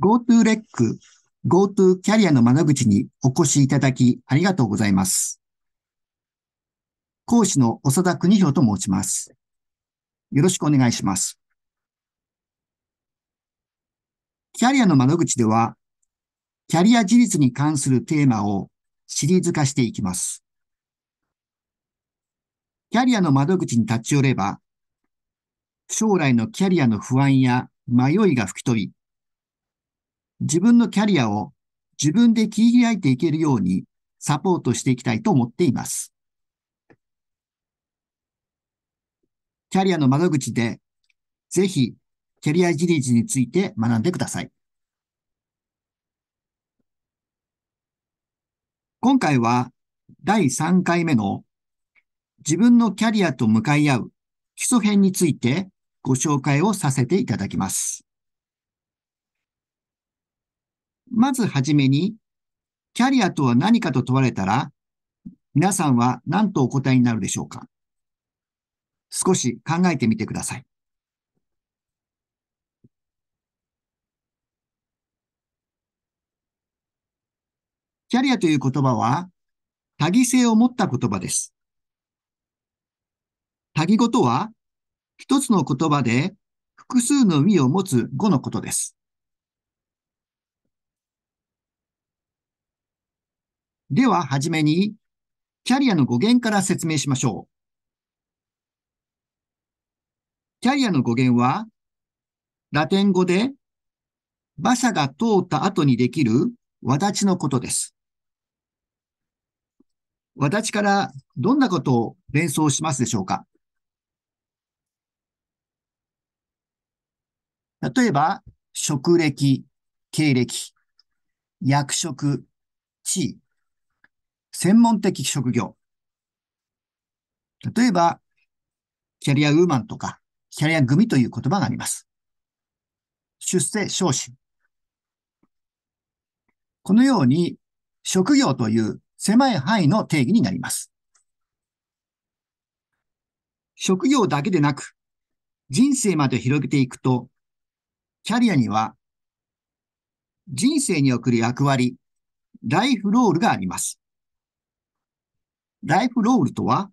GoTo レック、GoTo キャリアの窓口にお越しいただきありがとうございます。講師の長田邦弘と申します。よろしくお願いします。キャリアの窓口では、キャリア自立に関するテーマをシリーズ化していきます。キャリアの窓口に立ち寄れば、将来のキャリアの不安や迷いが吹き飛び、自分のキャリアを自分で切り開いていけるようにサポートしていきたいと思っています。キャリアの窓口で、ぜひ、キャリア自立について学んでください。今回は第3回目の自分のキャリアと向かい合う基礎編についてご紹介をさせていただきます。まずはじめに、キャリアとは何かと問われたら、皆さんは何とお答えになるでしょうか少し考えてみてください。キャリアという言葉は多義性を持った言葉です。多義語とは一つの言葉で複数の意味を持つ語のことです。では、はじめに、キャリアの語源から説明しましょう。キャリアの語源は、ラテン語で、馬車が通った後にできるわだちのことです。わだちからどんなことを連想しますでしょうか例えば、職歴、経歴、役職、地位、専門的職業。例えば、キャリアウーマンとか、キャリア組という言葉があります。出世、昇進。このように、職業という狭い範囲の定義になります。職業だけでなく、人生まで広げていくと、キャリアには人生における役割、ライフロールがあります。ライフロールとは、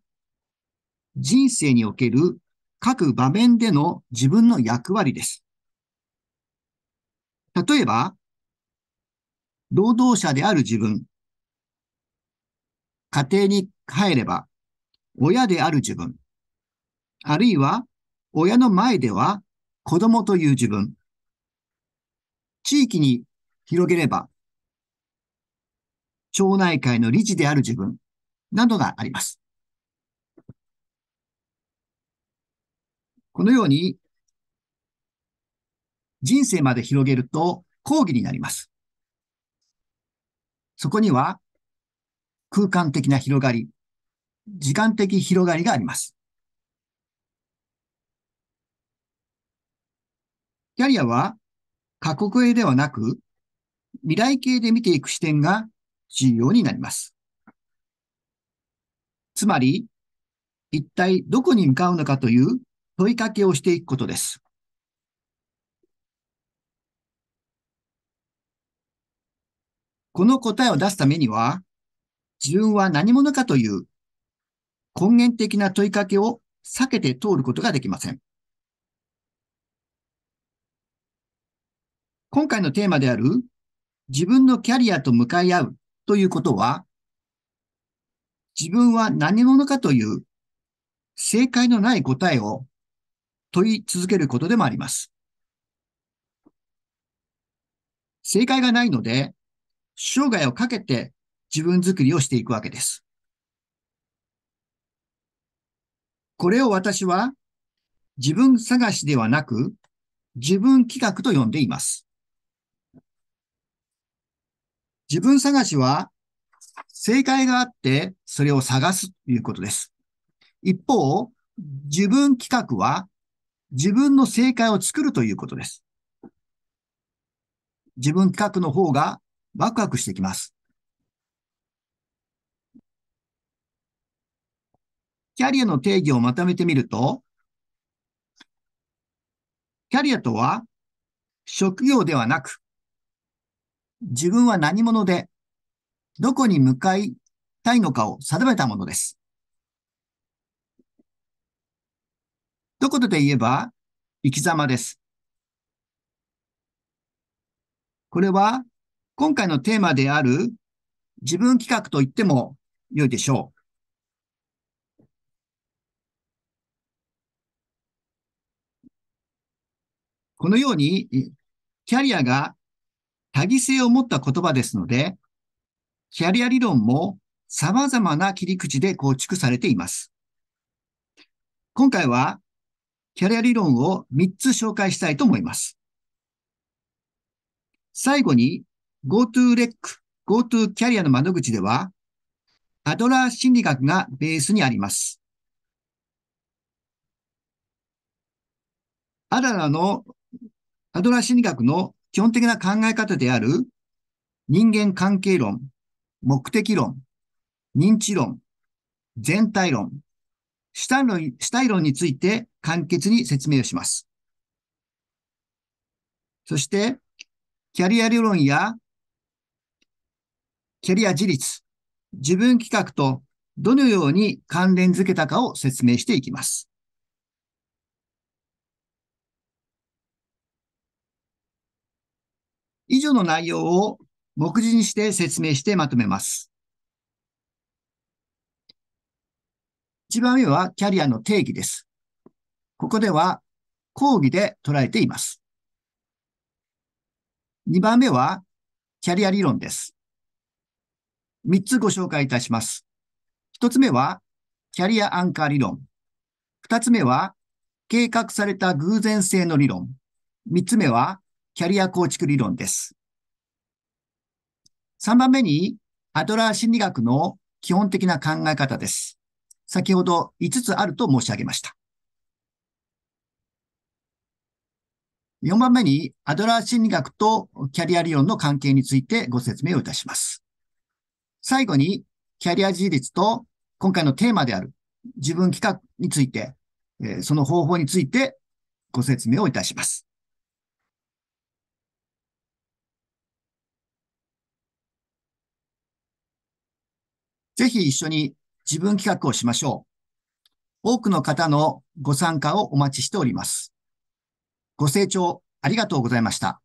人生における各場面での自分の役割です。例えば、労働者である自分、家庭に帰れば、親である自分、あるいは親の前では子供という自分、地域に広げれば、町内会の理事である自分、などがあります。このように、人生まで広げると講義になります。そこには、空間的な広がり、時間的広がりがあります。キャリアは過去形ではなく、未来形で見ていく視点が重要になります。つまり、一体どこに向かうのかという問いかけをしていくことです。この答えを出すためには、自分は何者かという根源的な問いかけを避けて通ることができません。今回のテーマである自分のキャリアと向かい合うということは、自分は何者かという正解のない答えを問い続けることでもあります。正解がないので、生涯をかけて自分づくりをしていくわけです。これを私は自分探しではなく自分企画と呼んでいます。自分探しは正解があって、それを探すということです。一方、自分企画は、自分の正解を作るということです。自分企画の方がワクワクしてきます。キャリアの定義をまとめてみると、キャリアとは、職業ではなく、自分は何者で、どこに向かいたいのかを定めたものです。一言で言えば、生き様です。これは、今回のテーマである、自分企画と言っても良いでしょう。このように、キャリアが多義性を持った言葉ですので、キャリア理論も様々な切り口で構築されています。今回は、キャリア理論を3つ紹介したいと思います。最後に、GoToREC、GoTo キャリアの窓口では、アドラー心理学がベースにあります。アドラーの、アドラー心理学の基本的な考え方である人間関係論、目的論、認知論、全体論、主体論主体論について簡潔に説明をします。そして、キャリア理論や、キャリア自立、自分企画とどのように関連づけたかを説明していきます。以上の内容を目次にして説明してまとめます。一番上はキャリアの定義です。ここでは講義で捉えています。二番目はキャリア理論です。三つご紹介いたします。一つ目はキャリアアンカー理論。二つ目は計画された偶然性の理論。三つ目はキャリア構築理論です。3番目に、アドラー心理学の基本的な考え方です。先ほど5つあると申し上げました。4番目に、アドラー心理学とキャリア理論の関係についてご説明をいたします。最後に、キャリア自立と今回のテーマである自分企画について、その方法についてご説明をいたします。ぜひ一緒に自分企画をしましょう。多くの方のご参加をお待ちしております。ご清聴ありがとうございました。